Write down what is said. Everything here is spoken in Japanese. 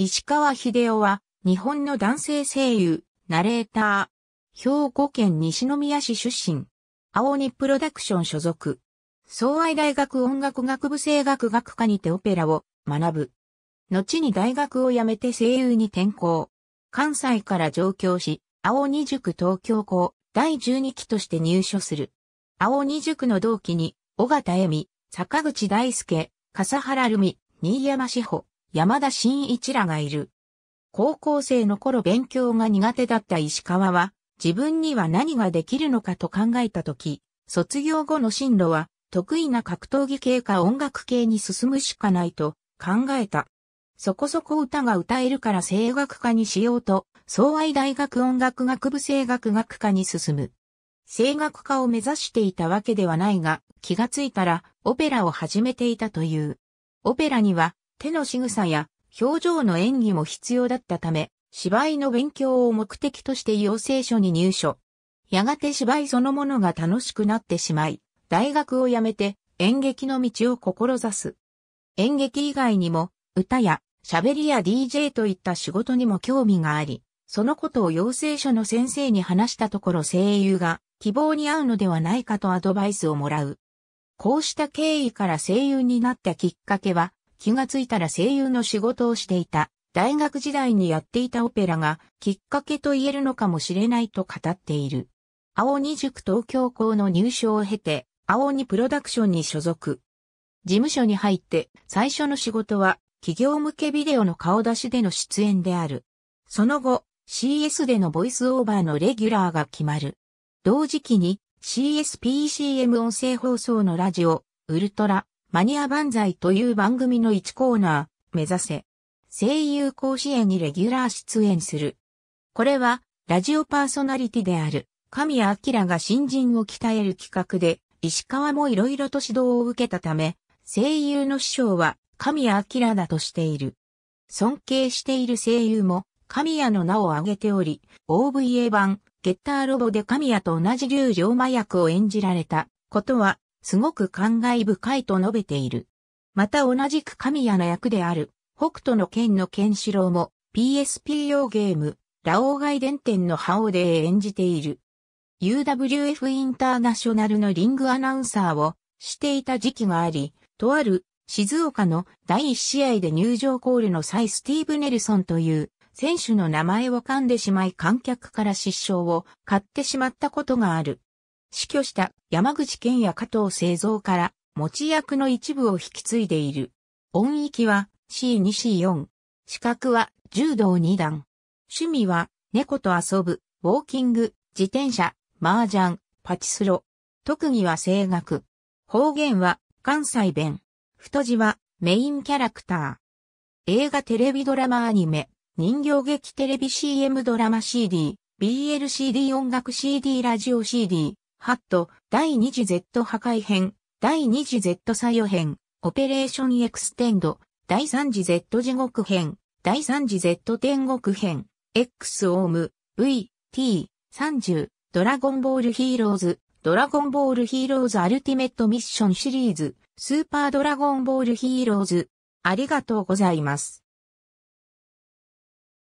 石川秀夫は、日本の男性声優、ナレーター。兵庫県西宮市出身。青鬼プロダクション所属。総愛大学音楽学部声楽学科にてオペラを学ぶ。後に大学を辞めて声優に転校。関西から上京し、青鬼塾東京校第12期として入所する。青鬼塾の同期に、尾形恵美、坂口大輔、笠原留美、新山志保、山田真一らがいる。高校生の頃勉強が苦手だった石川は、自分には何ができるのかと考えたとき、卒業後の進路は、得意な格闘技系か音楽系に進むしかないと考えた。そこそこ歌が歌えるから声楽科にしようと、総愛大学音楽学部声楽学科に進む。声楽科を目指していたわけではないが、気がついたらオペラを始めていたという。オペラには手の仕草や表情の演技も必要だったため、芝居の勉強を目的として養成所に入所。やがて芝居そのものが楽しくなってしまい、大学を辞めて演劇の道を志す。演劇以外にも、歌や喋りや DJ といった仕事にも興味があり、そのことを養成所の先生に話したところ声優が希望に合うのではないかとアドバイスをもらう。こうした経緯から声優になったきっかけは、気がついたら声優の仕事をしていた。大学時代にやっていたオペラがきっかけと言えるのかもしれないと語っている。青二塾東京校の入賞を経て、青二プロダクションに所属。事務所に入って最初の仕事は企業向けビデオの顔出しでの出演である。その後、CS でのボイスオーバーのレギュラーが決まる。同時期に CSPCM 音声放送のラジオ、ウルトラ、マニア万歳という番組の1コーナー、目指せ。声優甲子園にレギュラー出演する。これは、ラジオパーソナリティである、神谷明が新人を鍛える企画で、石川もいろいろと指導を受けたため、声優の師匠は神谷明だとしている。尊敬している声優も神谷の名を挙げており、OVA 版、ゲッターロボで神谷と同じ竜龍魔役を演じられたことはすごく感慨深いと述べている。また同じく神谷の役である、北斗の剣の剣士郎も PSP 用ゲーム、ラオウ外伝店のハオで演じている。UWF インターナショナルのリングアナウンサーをしていた時期があり、とある静岡の第1試合で入場コールの際スティーブ・ネルソンという選手の名前を噛んでしまい観客から失笑を買ってしまったことがある。死去した山口県や加藤製造から持ち役の一部を引き継いでいる。音域は C2C4。資格は柔道2段。趣味は猫と遊ぶ、ウォーキング、自転車、麻雀、パチスロ。特技は声楽。方言は関西弁。太字はメインキャラクター。映画テレビドラマアニメ、人形劇テレビ CM ドラマ CD、BLCD 音楽 CD ラジオ CD、ハット、第2次 Z 破壊編、第2次 Z 作用編、オペレーションエクステンド、第3次 Z 地獄編、第3次 Z 天国編、X オーム、V、T、30、ドラゴンボールヒーローズ、ドラゴンボールヒーローズアルティメットミッションシリーズ、スーパードラゴンボールヒーローズ。ありがとうございます。